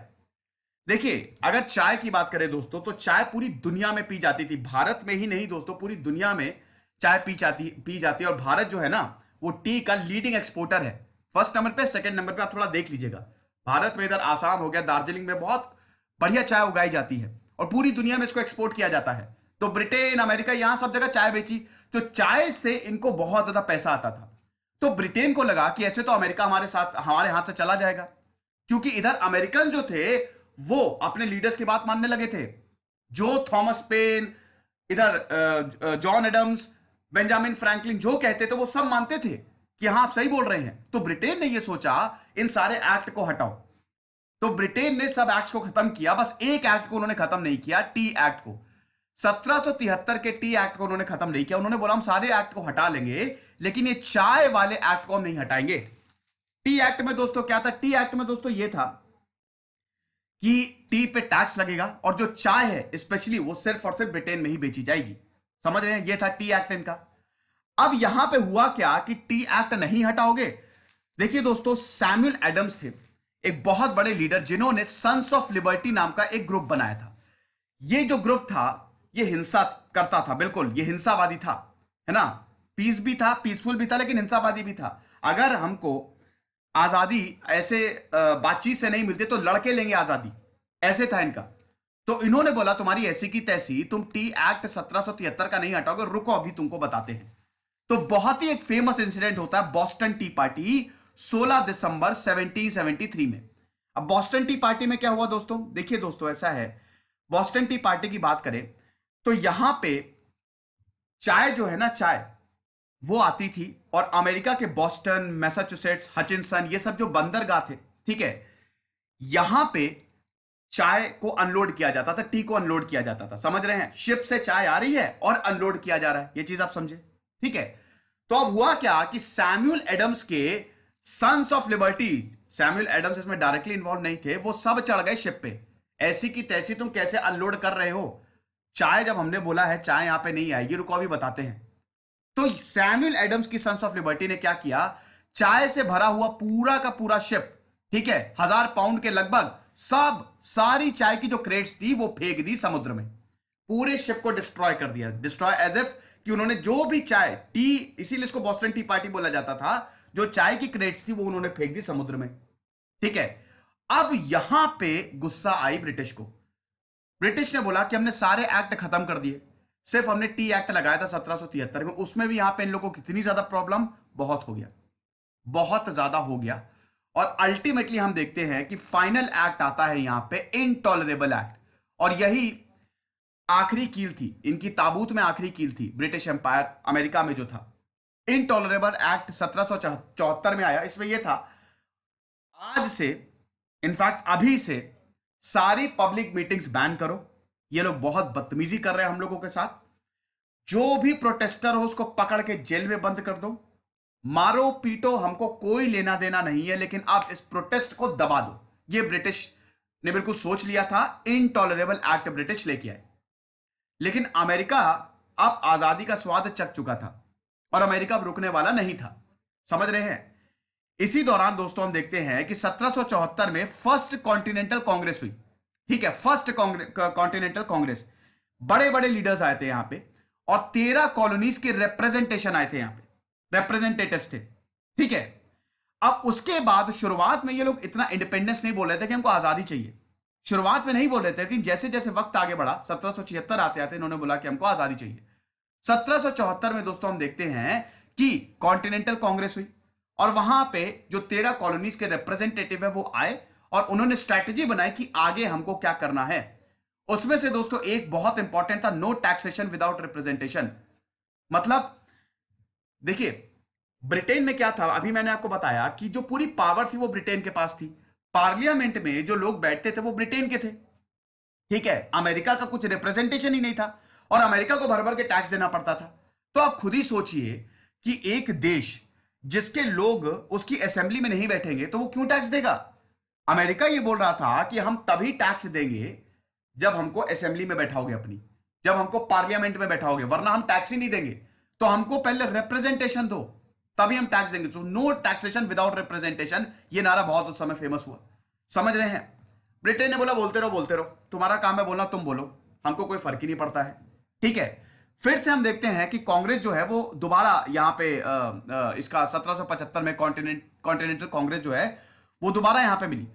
देखिए अगर चाय की बात करें दोस्तों तो चाय पूरी दुनिया में पी जाती थी भारत में ही नहीं दोस्तों पूरी दुनिया में चाय पी जाती पी जाती है और भारत जो है ना वो टी का लीडिंग एक्सपोर्टर है फर्स्ट नंबर पे सेकंड नंबर पे आप थोड़ा देख लीजिएगा भारत में इधर आसाम हो गया दार्जिलिंग में बहुत बढ़िया चाय उगाई जाती है और पूरी दुनिया में इसको एक्सपोर्ट किया जाता है तो ब्रिटेन अमेरिका यहां सब जगह चाय बेची तो चाय से इनको बहुत ज्यादा पैसा आता था तो ब्रिटेन को लगा कि ऐसे तो अमेरिका हमारे साथ हमारे हाथ से चला जाएगा क्योंकि इधर अमेरिकन जो थे वो अपने लीडर्स की बात मानने लगे थे जो थॉमस पेन इधर जॉन एडम्स बेंजामिन फ्रैंकलिन जो कहते थे वो सब मानते थे कि हाँ आप सही बोल रहे हैं तो ब्रिटेन ने ये सोचा इन सारे एक्ट को हटाओ तो ब्रिटेन ने सब एक्ट को खत्म किया बस एक एक्ट को उन्होंने खत्म नहीं किया टी एक्ट को 1773 के टी एक्ट को उन्होंने खत्म नहीं किया उन्होंने बोला हम सारे एक्ट को हटा लेंगे लेकिन ये चाय वाले एक्ट को हम नहीं हटाएंगे टी एक्ट में दोस्तों क्या था टी एक्ट में दोस्तों ये था कि टी पे टैक्स लगेगा और जो चाय है स्पेशली वो सिर्फ और सिर्फ ब्रिटेन में ही बेची जाएगी समझ रहे हैं ये था टी एक्ट इनका अब यहां पे हुआ क्या कि टी एक्ट नहीं हटाओगे देखिए दोस्तों सैम्यूल एडम्स थे एक बहुत बड़े लीडर जिन्होंने सन्स ऑफ लिबर्टी नाम का एक ग्रुप बनाया था ये जो ग्रुप था ये हिंसा करता था बिल्कुल ये हिंसावादी था है ना पीस भी था पीसफुल भी था लेकिन हिंसावादी भी था अगर हमको आजादी ऐसे बातचीत से नहीं मिलती तो लड़के लेंगे आजादी ऐसे था इनका तो इन्होंने बोला तुम्हारी ऐसी की तैसी तुम टी एक्ट सत्रह का नहीं हटाओगे रुको अभी तुमको बताते हैं तो बहुत ही एक फेमस इंसिडेंट होता है बॉस्टन टी पार्टी 16 दिसंबर 1773 में अब बॉस्टन टी पार्टी में क्या हुआ दोस्तों देखिए दोस्तों ऐसा है बॉस्टन टी पार्टी की बात करें तो यहां पे चाय जो है ना चाय वो आती थी और अमेरिका के बॉस्टन मैसाचुसेट्स हचिनसन ये सब जो बंदरगाह थे ठीक है यहां पे चाय को अनलोड किया जाता था टी को अनलोड किया जाता था समझ रहे हैं शिप से चाय आ रही है और अनलोड किया जा रहा है ये चीज आप समझे ठीक है तो अब हुआ क्या कि सैम्यूल एडम्स के sons of liberty Samuel Adams इसमें डायरेक्टली इन्वॉल्व नहीं थे वो सब चढ़ गए शिप पे ऐसी की तैसी तुम कैसे अनलोड कर रहे हो चाय जब हमने बोला है चाय यहां पे नहीं आएगी रुको अभी बताते हैं तो सैम्यूल एडम्स की सन्स ऑफ लिबर्टी ने क्या किया चाय से भरा हुआ पूरा का पूरा शिप ठीक है हजार पाउंड के लगभग सब सारी चाय की जो क्रेट्स थी वो फेंक दी समुद्र में पूरे शिप को डिस्ट्रॉय कर दिया डिस्ट्रॉय एज एफ कि उन्होंने जो भी चाय टी इसीलिए इसको बोस्टन टी पार्टी बोला जाता था जो चाय की क्रेट्स थी वो उन्होंने फेंक दी समुद्र में ठीक है अब यहां पे गुस्सा आई ब्रिटिश को ब्रिटिश ने बोला कि हमने सारे एक्ट खत्म कर दिए सिर्फ हमने टी एक्ट लगाया था सत्रह में उसमें भी यहां पे इन लोगों को कितनी ज्यादा प्रॉब्लम बहुत हो गया बहुत ज्यादा हो गया और अल्टीमेटली हम देखते हैं कि फाइनल एक्ट आता है यहां पे इनटॉलरेबल एक्ट और यही आखिरी कील थी इनकी ताबूत में आखिरी कील थी ब्रिटिश एम्पायर अमेरिका में जो था इनटॉलरेबल एक्ट सत्रह में आया इसमें यह था आज से इनफैक्ट अभी से सारी पब्लिक मीटिंग्स बैन करो ये लोग बहुत बदतमीजी कर रहे हैं हम लोगों के साथ जो भी प्रोटेस्टर हो उसको पकड़ के जेल में बंद कर दो मारो पीटो हमको कोई लेना देना नहीं है लेकिन आप इस प्रोटेस्ट को दबा दो ये ब्रिटिश ने बिल्कुल सोच लिया था इनटॉलरेबल एक्ट ब्रिटिश लेके आए लेकिन अमेरिका अब आजादी का स्वाद चक चुका था और अमेरिका रुकने वाला नहीं था समझ रहे हैं इसी दौरान दोस्तों हम देखते हैं कि 1774 में फर्स्ट कॉन्टिनेंटल कांग्रेस हुई ठीक है फर्स्ट कॉन्टिनेंटल कांग्रेस बड़े बड़े लीडर्स आए थे यहां पे और तेरह कॉलोनीज के रिप्रेजेंटेशन आए थे यहां पे रिप्रेजेंटेटिव्स थे ठीक है अब उसके बाद शुरुआत में ये लोग इतना इंडिपेंडेंस नहीं बोल रहे थे कि हमको आजादी चाहिए शुरुआत में नहीं बोल रहे थे लेकिन जैसे जैसे वक्त आगे बढ़ा सत्रह आते आते इन्होंने बोला कि हमको आजादी चाहिए 1774 में दोस्तों हम देखते हैं कि कॉन्टिनेंटल कांग्रेस हुई और वहां पे जो तेरह कॉलोनीज के रिप्रेजेंटेटिव है वो आए और उन्होंने स्ट्रेटेजी बनाई कि आगे हमको क्या करना है उसमें से दोस्तों एक बहुत इंपॉर्टेंट था नो टैक्सेशन विदाउट रिप्रेजेंटेशन मतलब देखिए ब्रिटेन में क्या था अभी मैंने आपको बताया कि जो पूरी पावर थी वो ब्रिटेन के पास थी पार्लियामेंट में जो लोग बैठते थे वो ब्रिटेन के थे ठीक है अमेरिका का कुछ रिप्रेजेंटेशन ही नहीं था और अमेरिका को भर भर के टैक्स देना पड़ता था तो आप खुद ही सोचिए कि एक देश जिसके लोग उसकी असेंबली में नहीं बैठेंगे तो वो क्यों टैक्स देगा अमेरिका ये बोल रहा था कि हम तभी टैक्स देंगे जब हमको असेंबली में बैठाओगे अपनी जब हमको पार्लियामेंट में बैठाओगे वरना हम टैक्स ही नहीं देंगे तो हमको पहले रिप्रेजेंटेशन दो तभी हम टैक्स देंगे so no taxation without representation ये नारा बहुत उस समय फेमस हुआ समझ रहे हैं ब्रिटेन ने बोला बोलते रहो बोलते रहो तुम्हारा काम है बोलना तुम बोलो हमको कोई फर्क ही नहीं पड़ता है ठीक है फिर से हम देखते हैं कि कांग्रेस जो है वो दोबारा यहां पे आ, आ, इसका 1775 में कॉन्टिनेंट कॉन्टिनेंटल कांग्रेस जो है वो दोबारा यहां पे मिली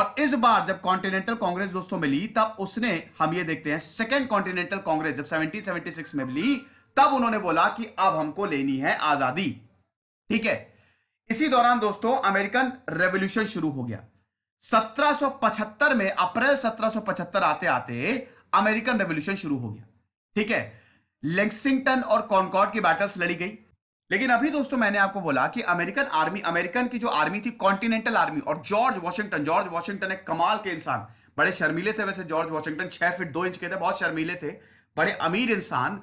और इस बार जब कॉन्टिनेंटल कांग्रेस दोस्तों मिली तब उसने हम ये देखते हैं सेकेंड कॉन्टिनेंटल कांग्रेस जब 1776 में मिली तब उन्होंने बोला कि अब हमको लेनी है आजादी ठीक है इसी दौरान दोस्तों अमेरिकन रेवोल्यूशन शुरू हो गया 1775 में अप्रैल 1775 आते आते अमेरिकन रेवोल्यूशन शुरू हो गया ठीक है लेक्सिंगटन और कॉनकॉर्ड की बैटल्स लड़ी गई लेकिन अभी दोस्तों मैंने आपको बोला कि अमेरिकन आर्मी अमेरिकन की जो आर्मी थी कॉन्टिनेंटल आर्मी और जॉर्ज वॉशिंगटन जॉर्ज वॉशिंगटन एक कमाल के इंसान बड़े शर्मीले थे वैसे जॉर्ज वॉशिंगटन छह फीट दो इंच के थे बहुत शर्मीले थे बड़े अमीर इंसान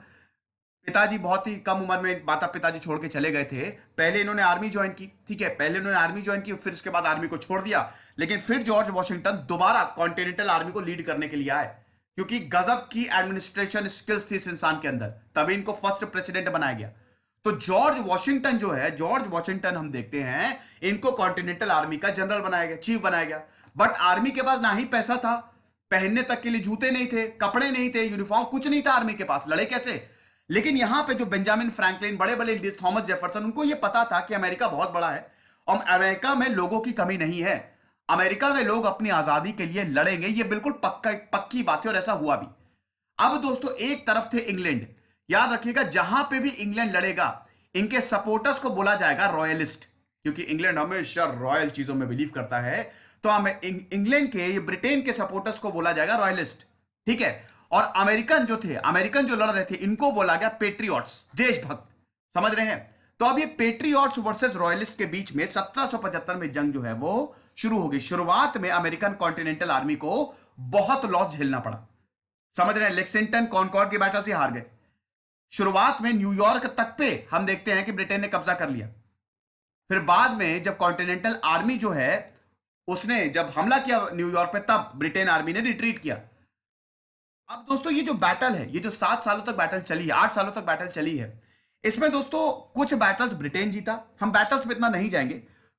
पिताजी बहुत ही कम उम्र में माता पिताजी छोड़ के चले गए थे पहले इन्होंने आर्मी ज्वाइन की ठीक है पहले इन्होंने आर्मी ज्वाइन की फिर उसके बाद आर्मी को छोड़ दिया लेकिन फिर जॉर्ज वॉशिंगटन दोबारा कॉन्टिनेंटल आर्मी को लीड करने के लिए आए क्योंकि गजब की एडमिनिस्ट्रेशन स्किल्स थी इस इंसान के अंदर तभी इनको फर्स्ट प्रेसिडेंट बनाया गया तो जॉर्ज वॉशिंगटन जो है जॉर्ज वॉशिंगटन हम देखते हैं इनको कॉन्टिनेंटल आर्मी का जनरल बनाया गया चीफ बनाया गया बट आर्मी के पास ना ही पैसा था पहनने तक के लिए जूते नहीं थे कपड़े नहीं थे यूनिफॉर्म कुछ नहीं था आर्मी के पास लड़े कैसे लेकिन यहां पे जो बेंजामिन फ्रैंकलिन बड़े बड़े थॉमस जेफरसन उनको ये पता था कि अमेरिका बहुत बड़ा है और अमेरिका में लोगों की कमी नहीं है अमेरिका में लोग अपनी आजादी के लिए लड़ेंगे ये बिल्कुल पक्का पक्की बात है और ऐसा हुआ भी अब दोस्तों एक तरफ थे इंग्लैंड याद रखिएगा जहां पे भी इंग्लैंड लड़ेगा इनके सपोर्टर्स को बोला जाएगा रॉयलिस्ट क्योंकि इंग्लैंड हमेशा रॉयल चीजों में बिलीव करता है तो हमें इंग्लैंड के ब्रिटेन के सपोर्टर्स को बोला जाएगा रॉयलिस्ट ठीक है और अमेरिकन जो थे अमेरिकन जो लड़ रहे थे इनको बोला गया पेट्रियॉट्स देशभक्त समझ रहे हैं तो अब ये पेट्रियॉट्स वर्सेस रॉयलिस्ट के बीच में 1775 में जंग जो है वो शुरू होगी शुरुआत में अमेरिकन कॉन्टिनेंटल आर्मी को बहुत लॉस झेलना पड़ा समझ रहे लेक्सिंगटन कॉनकॉर्ड की बैटल से हार गए शुरुआत में न्यूयॉर्क तक पे हम देखते हैं कि ब्रिटेन ने कब्जा कर लिया फिर बाद में जब कॉन्टिनेंटल आर्मी जो है उसने जब हमला किया न्यूयॉर्क पे तब ब्रिटेन आर्मी ने रिट्रीट किया अब दोस्तों ये जो बैटल है ये जो सात सालों तक बैटल चली है आठ सालों तक बैटल चली है इसमें दोस्तों कुछ बैटल्स ब्रिटेन जीता हम बैटल्स में इतना नहीं जाएंगे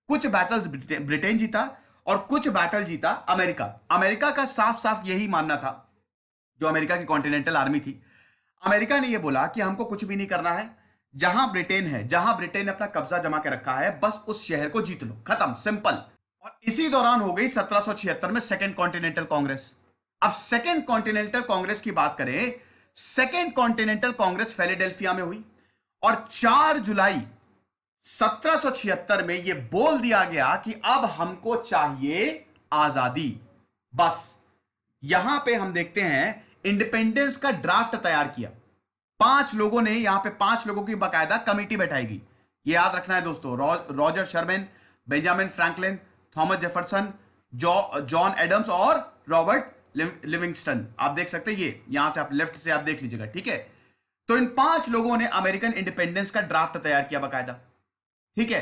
कुछ बैटल्स ब्रिटेन जीता और कुछ बैटल जीता अमेरिका अमेरिका का साफ साफ यही मानना था जो अमेरिका की कॉन्टिनेंटल आर्मी थी अमेरिका ने यह बोला कि हमको कुछ भी नहीं करना है जहां ब्रिटेन है जहां ब्रिटेन ने अपना कब्जा जमा के रखा है बस उस शहर को जीत लो खत्म सिंपल और इसी दौरान हो गई सत्रह में सेकेंड कॉन्टिनेंटल कांग्रेस अब सेकेंड कॉन्टिनेंटल कांग्रेस की बात करें सेकेंड कॉन्टिनेंटल कांग्रेस फेलेडेल्फिया में हुई और 4 जुलाई सत्रह में यह बोल दिया गया कि अब हमको चाहिए आजादी बस यहां पे हम देखते हैं इंडिपेंडेंस का ड्राफ्ट तैयार किया पांच लोगों ने यहां पे पांच लोगों की बकायदा कमेटी बैठाई गई ये याद रखना है दोस्तों रॉजर रौ, Sherman Benjamin Franklin Thomas Jefferson John Adams और रॉबर्ट लिव, लिविंगस्टन आप देख सकते हैं ये यहां से आप लेफ्ट से आप देख लीजिएगा ठीक है तो इन पांच लोगों ने अमेरिकन इंडिपेंडेंस का ड्राफ्ट तैयार किया बाकायदा ठीक है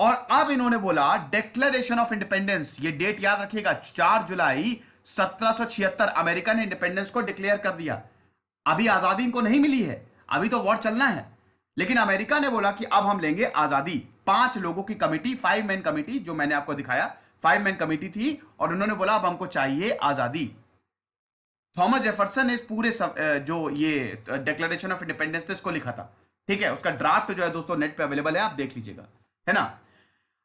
और अब इन्होंने बोला डिक्लेरेशन ऑफ इंडिपेंडेंस ये डेट याद रखिएगा चार जुलाई 1776 अमेरिका ने इंडिपेंडेंस को डिक्लेयर कर दिया अभी आजादी इनको नहीं मिली है अभी तो वॉर चलना है लेकिन अमेरिका ने बोला कि अब हम लेंगे आजादी पांच लोगों की कमेटी फाइव मैन कमेटी जो मैंने आपको दिखाया फाइव मैन कमेटी थी और उन्होंने बोला अब हमको चाहिए आजादी थॉमस जेफरसन ने इस पूरे सब, जो ये डिक्लेरेशन ऑफ इंडिपेंडेंस थे इसको लिखा था ठीक है उसका ड्राफ्ट जो है दोस्तों नेट पे अवेलेबल है आप देख लीजिएगा है ना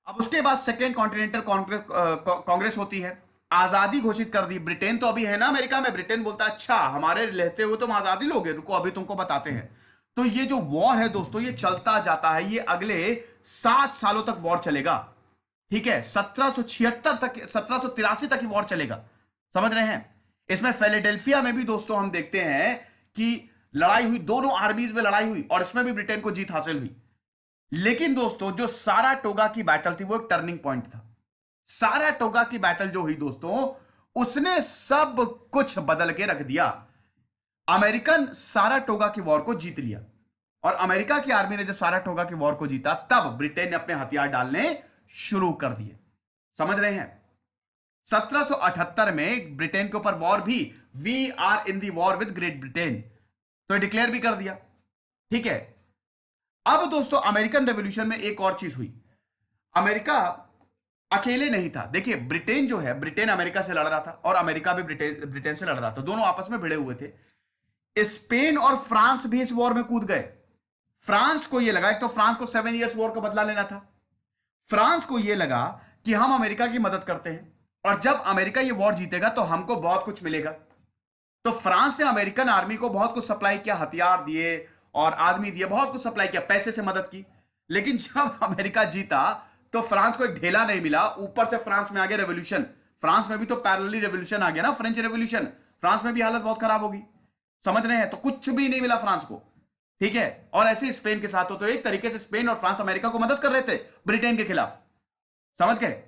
अब उसके बाद सेकेंड कॉन्टिनेंटल कांग्रेस होती है आजादी घोषित कर दी ब्रिटेन तो अभी है ना अमेरिका में ब्रिटेन बोलता अच्छा हमारे रहते हुए तुम आजादी लोगे रुको अभी तुमको बताते हैं तो ये जो वॉर है दोस्तों ये चलता जाता है ये अगले सात सालों तक वॉर चलेगा ठीक है सत्रह तक सत्रह तक ही वॉर चलेगा समझ रहे हैं इसमें फेलेडेल्फिया में भी दोस्तों हम देखते हैं कि लड़ाई हुई दोनों आर्मीज में लड़ाई हुई और इसमें भी ब्रिटेन को जीत हासिल हुई लेकिन दोस्तों जो सारा टोगा की बैटल थी वो एक टर्निंग पॉइंट था सारा टोगा की बैटल जो हुई दोस्तों उसने सब कुछ बदल के रख दिया अमेरिकन सारा टोगा की वॉर को जीत लिया और अमेरिका की आर्मी ने जब सारा टोगा की वॉर को जीता तब ब्रिटेन ने अपने हथियार डालने शुरू कर दिए समझ रहे हैं 1778 में ब्रिटेन के ऊपर वॉर भी we are in the war with Great Britain तो डिक्लेयर भी कर दिया ठीक है अब दोस्तों अमेरिकन रेवोल्यूशन में एक और चीज हुई अमेरिका अकेले नहीं था देखिए ब्रिटेन जो है ब्रिटेन अमेरिका से लड़ रहा था और अमेरिका भी ब्रिटेन ब्रिटेन से लड़ रहा था दोनों आपस में भिड़े हुए थे स्पेन और फ्रांस भी इस वॉर में कूद गए फ्रांस को यह लगा एक तो फ्रांस को सेवन ईयर्स वॉर का बदला लेना था फ्रांस को यह लगा कि हम अमेरिका की मदद करते हैं और जब अमेरिका ये वॉर जीतेगा तो हमको बहुत कुछ मिलेगा तो फ्रांस ने अमेरिकन आर्मी को बहुत कुछ सप्लाई किया हथियार दिए और आदमी दिए बहुत कुछ सप्लाई किया पैसे से मदद की लेकिन जब अमेरिका जीता तो फ्रांस को एक ढेला नहीं मिला ऊपर से फ्रांस में आ गया रेवोल्यूशन फ्रांस में भी तो पैरली रेवोल्यूशन आ गया ना फ्रेंच रेवोल्यूशन फ्रांस में भी हालत बहुत खराब होगी समझ रहे हैं तो कुछ भी नहीं मिला फ्रांस को ठीक है और ऐसे स्पेन के साथ हो तो एक तरीके से स्पेन और फ्रांस अमेरिका को मदद कर रहे थे ब्रिटेन के खिलाफ समझ गए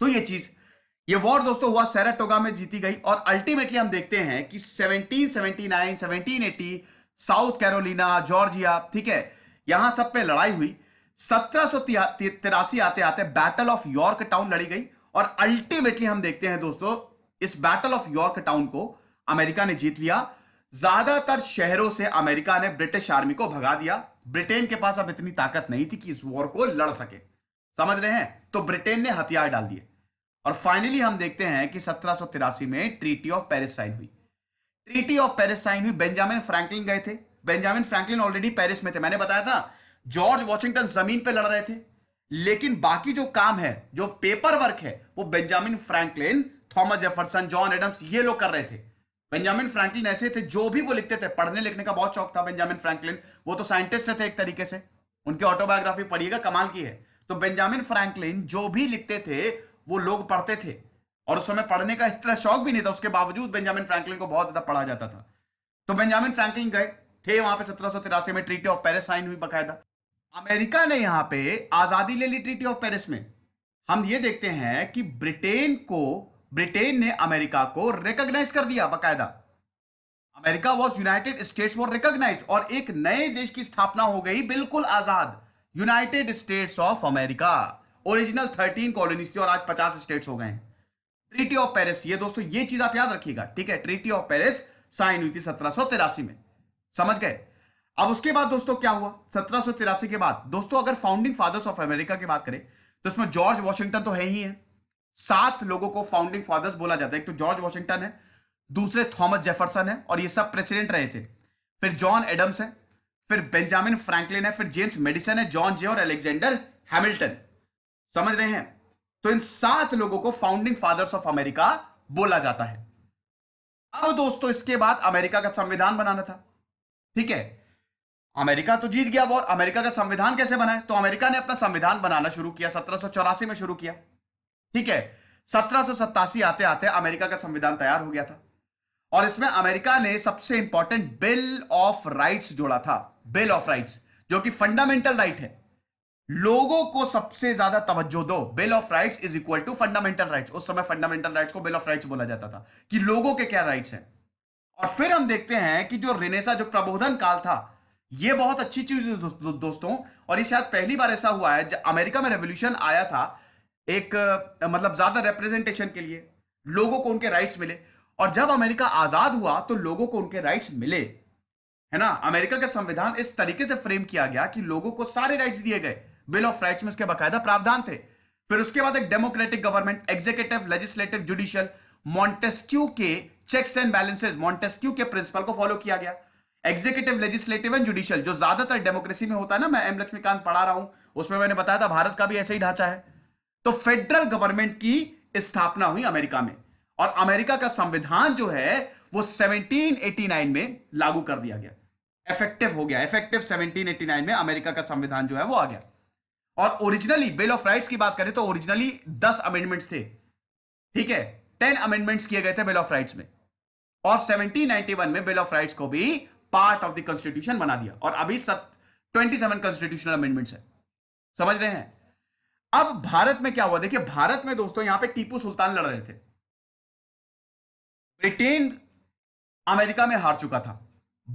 तो ये चीज ये वॉर दोस्तों हुआ सैराटोगा में जीती गई और अल्टीमेटली हम देखते हैं कि 1779, 1780, साउथ कैरोलिना जॉर्जिया ठीक है यहां सब पे लड़ाई हुई सत्रह तिरासी आते आते बैटल ऑफ यॉर्क टाउन लड़ी गई और अल्टीमेटली हम देखते हैं दोस्तों इस बैटल ऑफ यॉर्क टाउन को अमेरिका ने जीत लिया ज्यादातर शहरों से अमेरिका ने ब्रिटिश आर्मी को भगा दिया ब्रिटेन के पास अब इतनी ताकत नहीं थी कि इस वॉर को लड़ सके समझ रहे हैं तो ब्रिटेन ने हथियार डाल दिए और फाइनली हम देखते हैं कि सत्रह में ट्रीटी ऑफ पेरिस साइन हुई ट्रीटी ऑफ पेरिस साइन हुई बेंजामिन फ्रैंकलिन गए थे बेंजामिन फ्रैंकलिन ऑलरेडी पेरिस में थे मैंने बताया था जॉर्ज वॉशिंगटन जमीन पर लड़ रहे थे लेकिन बाकी जो काम है जो पेपर वर्क है वो Benjamin Franklin Thomas Jefferson John Adams ये लोग कर रहे थे बेंजामिन फ्रैंकलिन ऐसे थे जो भी वो लिखते थे पढ़ने लिखने का बहुत शौक था बेंजामिन फ्रैंकलिन वो तो साइंटिस्ट थे एक तरीके से उनकी ऑटोबायोग्राफी पढ़िएगा कमाल की है तो बेंजामिन फ्रैंकलिन जो भी लिखते थे वो लोग पढ़ते थे और उस समय पढ़ने का इस तरह शौक भी नहीं था उसके बावजूद बेंजामिन फ्रैंकलिन को बहुत ज्यादा पढ़ा जाता था तो बेंजामिन फ्रैंकलिन गए थे वहां पे सत्रह में ट्रीटी ऑफ पेरिस साइन हुई बकायदा अमेरिका ने यहां पे आजादी ले ली ट्रीटी ऑफ पेरिस में हम ये देखते हैं कि ब्रिटेन को ब्रिटेन ने अमेरिका को रिकॉग्नाइज कर दिया बकायदा America was United States war recognize और एक नए देश की स्थापना हो गई बिल्कुल आजाद United States of America original thirteen colonies थी और आज पचास स्टेट्स हो गए ट्रीटी ऑफ पेरिस ये दोस्तों ये चीज आप याद रखिएगा ठीक है ट्रीटी ऑफ पेरिस साइन हुई थी सत्रह में समझ गए अब उसके बाद दोस्तों क्या हुआ सत्रह के बाद दोस्तों अगर फाउंडिंग फादर्स ऑफ अमेरिका की बात करें तो इसमें जॉर्ज वॉशिंगटन तो है ही है सात लोगों को फाउंडिंग फादर्स बोला जाता है एक तो जॉर्ज वॉशिंगटन है दूसरे थॉमस जेफरसन है और ये सब प्रेसिडेंट रहे थे फिर जॉन एडम्स है फिर बेंजामिन फ्रैंकलिन है फिर जेम्स मेडिसन है जॉन जे और एलेक्जेंडर हैमिल्टन समझ रहे हैं तो इन सात लोगों को फाउंडिंग फादर्स ऑफ अमेरिका बोला जाता है अब दोस्तों इसके बाद अमेरिका का संविधान बनाना था ठीक है अमेरिका तो जीत गया वो अमेरिका का संविधान कैसे बनाए तो अमेरिका ने अपना संविधान बनाना शुरू किया सत्रह में शुरू किया ठीक है सत्रह आते आते अमेरिका का संविधान तैयार हो गया था और इसमें अमेरिका ने सबसे इंपॉर्टेंट बिल ऑफ राइट्स जोड़ा था बिल ऑफ राइट्स जो कि फंडामेंटल राइट है लोगों को सबसे ज्यादा तवज्जो दो bill of rights is equal to fundamental rights उस समय फंडामेंटल राइट्स को बिल ऑफ राइट्स बोला जाता था कि लोगों के क्या राइट्स हैं और फिर हम देखते हैं कि जो रिनेसा जो प्रबोधन काल था यह बहुत अच्छी चीज है दो, दो, दोस्तों और ये शायद पहली बार ऐसा हुआ है जब अमेरिका में रेवोल्यूशन आया था एक मतलब ज्यादा रिप्रेजेंटेशन के लिए लोगों को उनके राइट्स मिले और जब अमेरिका आजाद हुआ तो लोगों को उनके राइट्स मिले है ना अमेरिका का संविधान इस तरीके से फ्रेम किया गया कि लोगों को सारे राइट्स दिए गए बिल ऑफ राइट्स में इसके बकायदा प्रावधान थे फिर उसके बाद एक democratic government executive legislative judicial Montesquieu के चेक्स एंड बैलेंसेज मॉन्टेस्क्यू के प्रिंसिपल को फॉलो किया गया एग्जीक्यूटिव लेजिस्लेटिव एंड जुडिशियल जो ज्यादातर डेमोक्रेसी में होता है ना मैं एम लक्ष्मीकांत पढ़ा रहा हूं उसमें मैंने बताया था भारत का भी ऐसे ही ढांचा है तो फेडरल गवर्नमेंट की स्थापना हुई अमेरिका में और अमेरिका का संविधान जो है वो 1789 में लागू कर दिया गया इफेक्टिव हो गया इफेक्टिव 1789 में अमेरिका का संविधान जो है वो आ गया और ओरिजिनली बिल ऑफ राइट्स की बात करें तो ओरिजिनली 10 अमेंडमेंट्स थे ठीक है 10 अमेंडमेंट्स किए गए थे बिल ऑफ राइट्स में और 1791 में बिल ऑफ राइट्स को भी पार्ट ऑफ द कॉन्स्टिट्यूशन बना दिया और अभी सब 27 कॉन्स्टिट्यूशनल अमेंडमेंट्स है समझ रहे हैं अब भारत में क्या हुआ देखिए भारत में दोस्तों यहां पर टीपू सुल्तान लड़ रहे थे ब्रिटेन अमेरिका में हार चुका था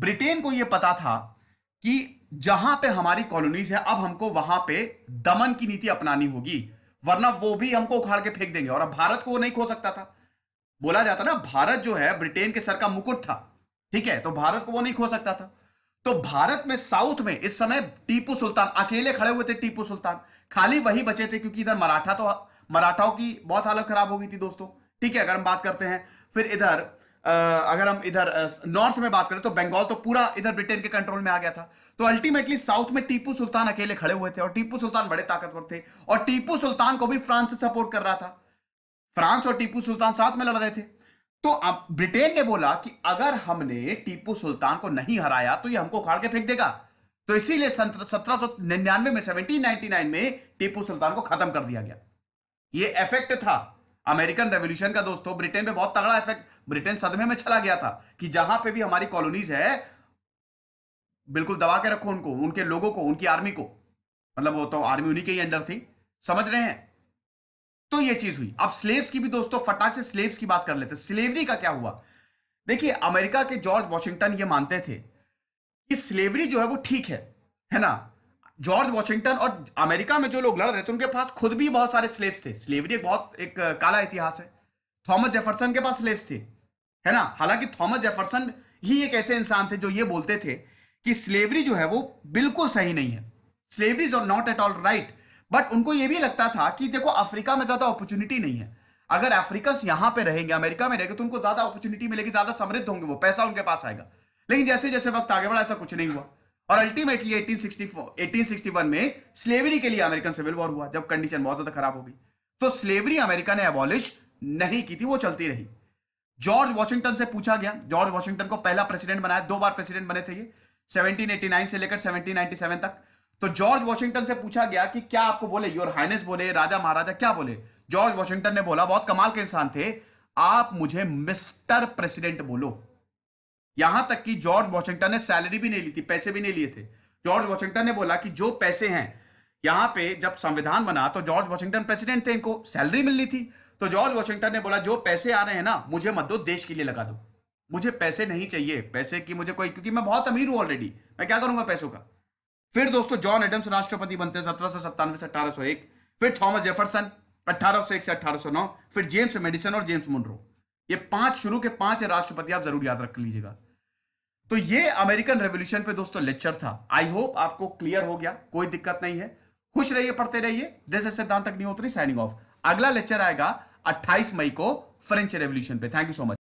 ब्रिटेन को यह पता था कि जहां पे हमारी कॉलोनीज है अब हमको वहां पे दमन की नीति अपनानी होगी वरना वो भी हमको उखाड़ के फेंक देंगे और अब भारत को नहीं खो सकता था बोला जाता ना भारत जो है ब्रिटेन के सर का मुकुट था ठीक है तो भारत को वो नहीं खो सकता था तो भारत में साउथ में इस समय टीपू सुल्तान अकेले खड़े हुए थे टीपू सुल्तान खाली वही बचे थे क्योंकि इधर मराठा तो मराठाओं की बहुत हालत खराब हो गई थी दोस्तों ठीक है अगर हम बात करते हैं फिर इधर अगर हम इधर नॉर्थ में बात करें तो बंगाल तो पूरा इधर ब्रिटेन के कंट्रोल में आ गया था तो अल्टीमेटली साउथ में टीपू सुल्तान अकेले खड़े हुए थे और टीपू सुल्तान बड़े ताकतवर थे और टीपू सुल्तान को भी फ्रांस सपोर्ट कर रहा था फ्रांस और टीपू सुल्तान साथ में लड़ रहे थे तो अब ब्रिटेन ने बोला कि अगर हमने टीपू सुल्तान को नहीं हराया तो ये हमको उखाड़ के फेंक देगा तो इसीलिए सत्रह सौ निन्यानवे में सेवनटीन में टीपू सुल्तान को खत्म कर दिया गया ये इफेक्ट था अमेरिकन रेवोल्यूशन का दोस्तों ब्रिटेन पे बहुत तगड़ा इफेक्ट ब्रिटेन सदमे में चला गया था कि जहां पे भी हमारी कॉलोनीज है बिल्कुल दबा के रखो उनको उनके लोगों को उनकी आर्मी को मतलब वो तो आर्मी उन्हीं के ही अंडर थी समझ रहे हैं तो ये चीज हुई अब स्लेव्स की भी दोस्तों फटाक से स्लेव्स की बात कर लेते स्लेवरी का क्या हुआ देखिए अमेरिका के जॉर्ज वॉशिंगटन ये मानते थे कि स्लेवरी जो है वो ठीक है है ना जॉर्ज वॉशिंगटन और अमेरिका में जो लोग लड़ रहे थे उनके पास खुद भी बहुत सारे स्लेव्स थे स्लेवरी एक बहुत एक काला इतिहास है थॉमस जेफरसन के पास स्लेव्स थे है ना हालांकि थॉमस जेफरसन ही एक ऐसे इंसान थे जो ये बोलते थे कि स्लेवरी जो है वो बिल्कुल सही नहीं है slavery is not at all right but उनको ये भी लगता था कि देखो अफ्रीका में ज्यादा अपॉर्चुनिटी नहीं है अगर अफ्रीकन यहाँ पे रहेंगे अमेरिका में रहेंगे तो उनको ज्यादा अपॉर्चुनिटी मिलेगी ज्यादा समृद्ध होंगे वो पैसा उनके पास आएगा लेकिन जैसे जैसे वक्त आगे बढ़ा ऐसा कुछ नहीं हुआ और अल्टीमेटली 1864 1861 में स्लेवरी के लिए अमेरिकन सिविल वॉर हुआ जब कंडीशन बहुत ज्यादा खराब हो गई तो स्लेवरी अमेरिका ने एबॉलिश नहीं की थी वो चलती रही जॉर्ज वॉशिंगटन से पूछा गया जॉर्ज वॉशिंगटन को पहला प्रेसिडेंट बनाया दो बार प्रेसिडेंट बने थे ये 1789 से लेकर 1797 तक तो जॉर्ज वॉशिंगटन से पूछा गया कि क्या आपको बोले योर हाइनेस बोले राजा महाराजा क्या बोले जॉर्ज वॉशिंगटन ने बोला बहुत कमाल के इंसान थे आप मुझे मिस्टर प्रेसिडेंट बोलो यहां तक कि जॉर्ज वॉशिंगटन ने सैलरी भी नहीं ली थी पैसे भी नहीं लिए थे जॉर्ज वॉशिंगटन ने बोला कि जो पैसे हैं यहां पे जब संविधान बना तो जॉर्ज वॉशिंगटन प्रेसिडेंट थे इनको सैलरी मिलनी थी तो जॉर्ज वॉशिंगटन ने बोला जो पैसे आ रहे हैं ना मुझे मत दो देश के लिए लगा दो मुझे पैसे नहीं चाहिए पैसे की मुझे कोई क्योंकि मैं बहुत अमीर हूं ऑलरेडी मैं क्या करूंगा पैसों का फिर दोस्तों जॉन एडम्स राष्ट्रपति बनते हैं सत्रह सौ सत्तानवे से अठारह सौ एक फिर थॉमस जेफरसन अठारह सौ एक से अठारह सौ नौ फिर जेम्स मेडिसन और जेम्स मुंड्रो ये पांच शुरू के पांच राष्ट्रपति आप जरूर याद रख लीजिएगा तो ये अमेरिकन रेवोल्यूशन पे दोस्तों लेक्चर था आई होप आपको क्लियर हो गया कोई दिक्कत नहीं है खुश रहिए पढ़ते रहिए this is Siddhant Agnihotri signing off अगला लेक्चर आएगा 28 मई को फ्रेंच रेवोल्यूशन पे थैंक यू सो मच